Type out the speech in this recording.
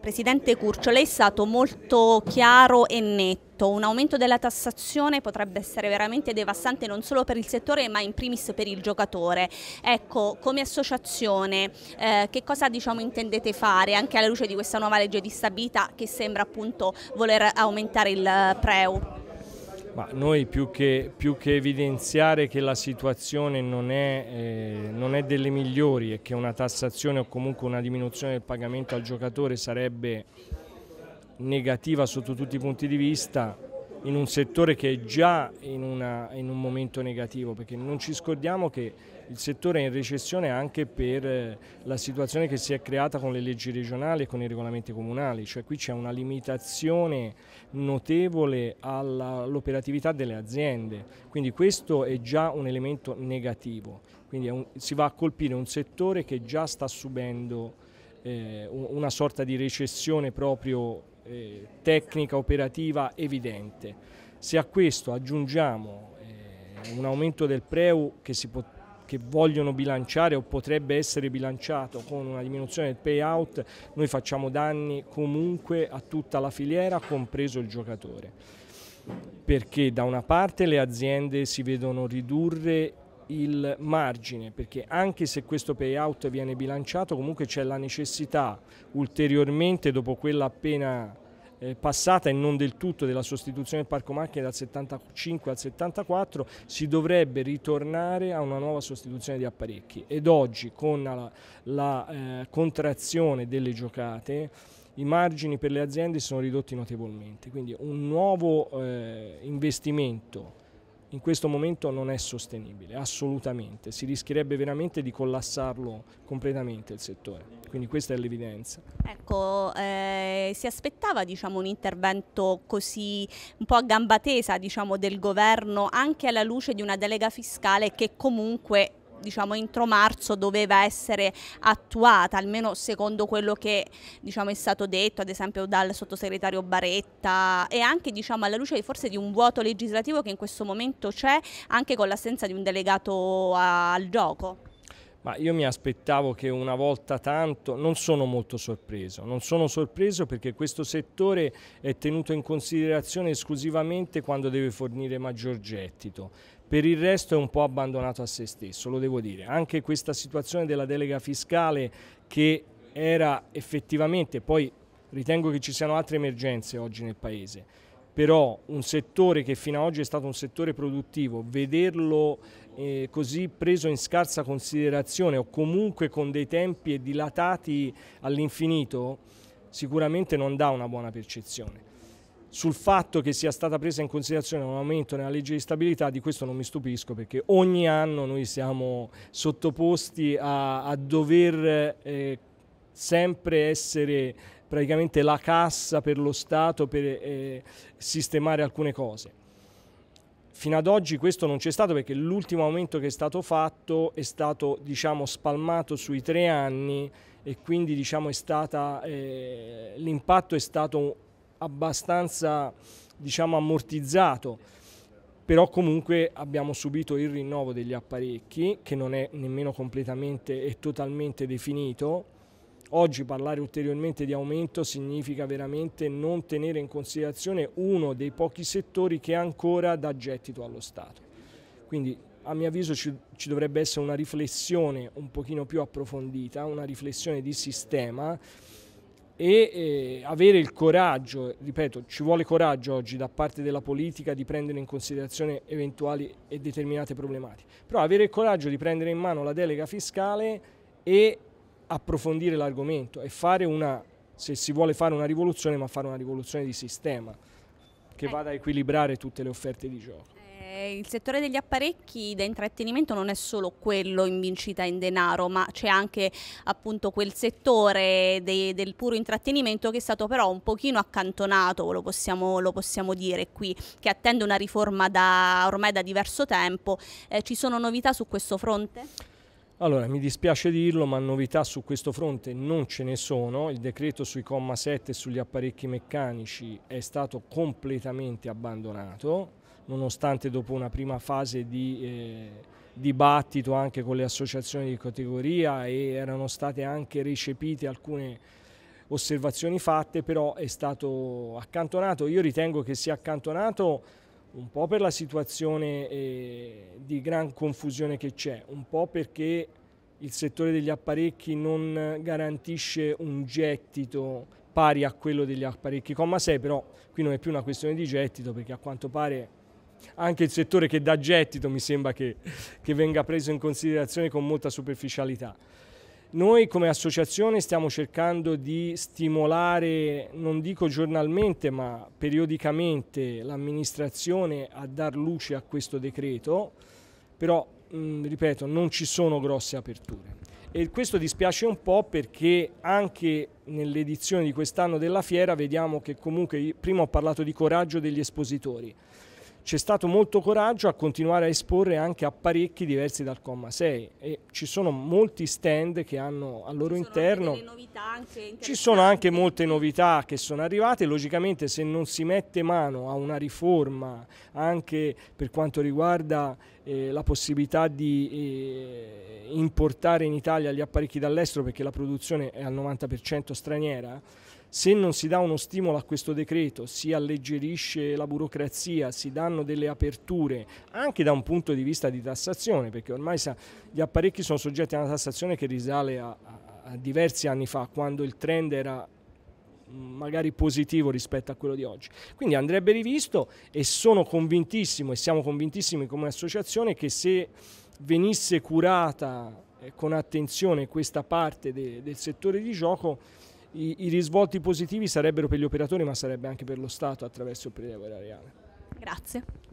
Presidente Curcio, lei è stato molto chiaro e netto, un aumento della tassazione potrebbe essere veramente devastante non solo per il settore ma in primis per il giocatore. Ecco, come associazione eh, che cosa diciamo, intendete fare anche alla luce di questa nuova legge di stabilità che sembra appunto voler aumentare il eh, preu? Ma noi più che, più che, evidenziare che la situazione non è, eh, non è, delle migliori e che una tassazione o comunque una diminuzione del pagamento al giocatore sarebbe negativa sotto tutti i punti di vista, in un settore che è già in, una, in, un momento negativo, perché non ci scordiamo che il settore è in recessione anche per eh, la situazione che si è creata con le leggi regionali e con i regolamenti comunali, cioè qui c'è una limitazione notevole all'operatività delle aziende, quindi questo è già un elemento negativo, quindi un, si va a colpire un settore che già sta subendo eh, una sorta di recessione proprio eh, tecnica operativa evidente. Se a questo aggiungiamo eh, un aumento del preu che, che vogliono bilanciare o potrebbe essere bilanciato con una diminuzione del payout, noi facciamo danni comunque a tutta la filiera, compreso il giocatore. Perché da una parte le aziende si vedono ridurre il margine, perché anche se questo payout viene bilanciato, comunque c'è la necessità ulteriormente dopo quella appena eh, passata e non del tutto della sostituzione del parco macchine dal 75 al 74 si dovrebbe ritornare a una nuova sostituzione di apparecchi ed oggi con la, la eh, contrazione delle giocate i margini per le aziende sono ridotti notevolmente quindi un nuovo eh, investimento in questo momento non è sostenibile, assolutamente, si rischierebbe veramente di collassarlo completamente il settore, quindi questa è l'evidenza. Ecco, eh, si aspettava diciamo, un intervento così un po' a gamba tesa diciamo, del governo anche alla luce di una delega fiscale che comunque diciamo entro marzo doveva essere attuata, almeno secondo quello che diciamo, è stato detto ad esempio dal sottosegretario Baretta e anche diciamo, alla luce forse di un vuoto legislativo che in questo momento c'è anche con l'assenza di un delegato al gioco ma io mi aspettavo che una volta tanto, non sono molto sorpreso, non sono sorpreso perché questo settore è tenuto in considerazione esclusivamente quando deve fornire maggior gettito, per il resto è un po' abbandonato a se stesso, lo devo dire, anche questa situazione della delega fiscale che era effettivamente, poi ritengo che ci siano altre emergenze oggi nel Paese, però un settore che fino ad oggi è stato un settore produttivo, vederlo eh, così preso in scarsa considerazione o comunque con dei tempi dilatati all'infinito, sicuramente non dà una buona percezione. Sul fatto che sia stata presa in considerazione un aumento nella legge di stabilità, di questo non mi stupisco perché ogni anno noi siamo sottoposti a, a dover eh, sempre essere praticamente la cassa per lo Stato per eh, sistemare alcune cose Fino ad oggi questo non c'è stato perché l'ultimo aumento che è stato fatto è stato diciamo, spalmato sui tre anni e quindi diciamo, eh, l'impatto è stato abbastanza diciamo, ammortizzato. Però comunque abbiamo subito il rinnovo degli apparecchi che non è nemmeno completamente e totalmente definito Oggi parlare ulteriormente di aumento significa veramente non tenere in considerazione uno dei pochi settori che ancora dà gettito allo Stato. Quindi a mio avviso ci, ci, dovrebbe essere una riflessione un pochino più approfondita, una riflessione di sistema e eh, avere il coraggio, ripeto, ci vuole coraggio oggi da parte della politica di prendere in considerazione eventuali e determinate problematiche, però avere il coraggio di prendere in mano la delega fiscale e approfondire l'argomento e fare una, se si vuole fare una rivoluzione, ma fare una rivoluzione di sistema che eh. vada a equilibrare tutte le offerte di gioco. Eh, il settore degli apparecchi da intrattenimento non è solo quello in vincita in denaro, ma c'è anche appunto quel settore de del puro intrattenimento che è stato però un pochino accantonato, lo possiamo, lo possiamo dire qui, che attende una riforma da, ormai da diverso tempo. Eh, ci sono novità su questo fronte? Allora, mi dispiace dirlo, ma novità su questo fronte non ce ne sono. Il decreto sui comma 7 e sugli apparecchi meccanici è stato completamente abbandonato, nonostante dopo una prima fase di eh, dibattito anche con le associazioni di categoria e erano state anche recepite alcune osservazioni fatte, però è stato accantonato. Io ritengo che sia accantonato un po' per la situazione eh, di gran confusione che c'è, un po' perché il settore degli apparecchi non garantisce un gettito pari a quello degli apparecchi comma 6, però qui non è più una questione di gettito perché a quanto pare anche il settore che dà gettito mi sembra che, che venga preso in considerazione con molta superficialità. Noi come associazione stiamo cercando di stimolare, non dico giornalmente, ma periodicamente l'amministrazione a dar luce a questo decreto, però mh, mm, ripeto, non ci sono grosse aperture. E questo dispiace un po' perché anche nell'edizione di quest'anno della fiera vediamo che comunque, prima ho parlato di coraggio degli espositori, c'è stato molto coraggio a continuare a esporre anche apparecchi diversi dal comma 6 e ci sono molti stand che hanno al loro ci interno ci sono anche molte novità che sono arrivate logicamente se non si mette mano a una riforma anche per quanto riguarda eh, la possibilità di eh, importare in Italia gli apparecchi dall'estero perché la produzione è al 90% straniera se non si dà uno stimolo a questo decreto, si alleggerisce la burocrazia, si danno delle aperture anche da un punto di vista di tassazione, perché ormai sa, gli apparecchi sono soggetti a una tassazione che risale a, a diversi anni fa, quando il trend era magari positivo rispetto a quello di oggi. Quindi andrebbe rivisto e sono convintissimo e siamo convintissimi come associazione che se venisse curata eh, con attenzione questa parte de, del settore di gioco i, i risvolti positivi sarebbero per gli operatori ma sarebbe anche per lo Stato attraverso il prelievo erariale. Grazie.